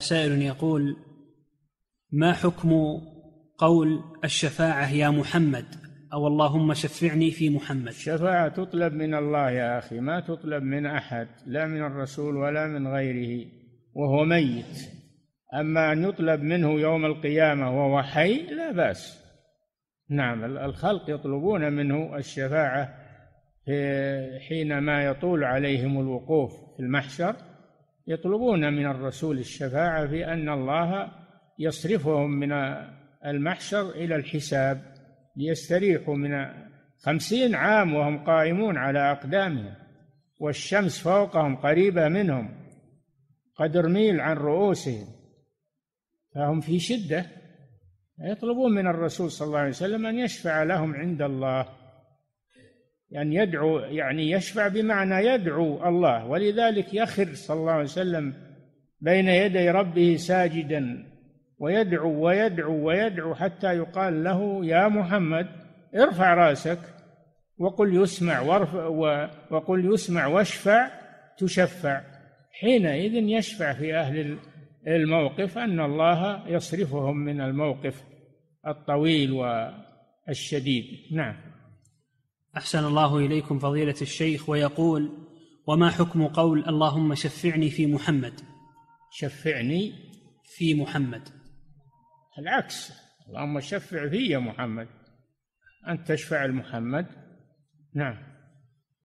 سائل يقول ما حكم قول الشفاعة يا محمد أو اللهم شفعني في محمد الشفاعة تطلب من الله يا أخي ما تطلب من أحد لا من الرسول ولا من غيره وهو ميت أما أن يطلب منه يوم القيامة وهو حي لا بأس نعم الخلق يطلبون منه الشفاعة حينما يطول عليهم الوقوف في المحشر يطلبون من الرسول الشفاعة في أن الله يصرفهم من المحشر إلى الحساب ليستريحوا من خمسين عام وهم قائمون على أقدامهم والشمس فوقهم قريبة منهم قدر ميل عن رؤوسهم فهم في شدة يطلبون من الرسول صلى الله عليه وسلم أن يشفع لهم عند الله أن يعني يدعو يعني يشفع بمعنى يدعو الله ولذلك يخر صلى الله عليه وسلم بين يدي ربه ساجدا ويدعو ويدعو ويدعو حتى يقال له يا محمد ارفع راسك وقل يسمع وارفع وقل يسمع واشفع تشفع حينئذ يشفع في أهل الموقف أن الله يصرفهم من الموقف الطويل والشديد نعم احسن الله اليكم فضيله الشيخ ويقول وما حكم قول اللهم شفعني في محمد شفعني في محمد العكس اللهم شفع في محمد أن تشفع لمحمد نعم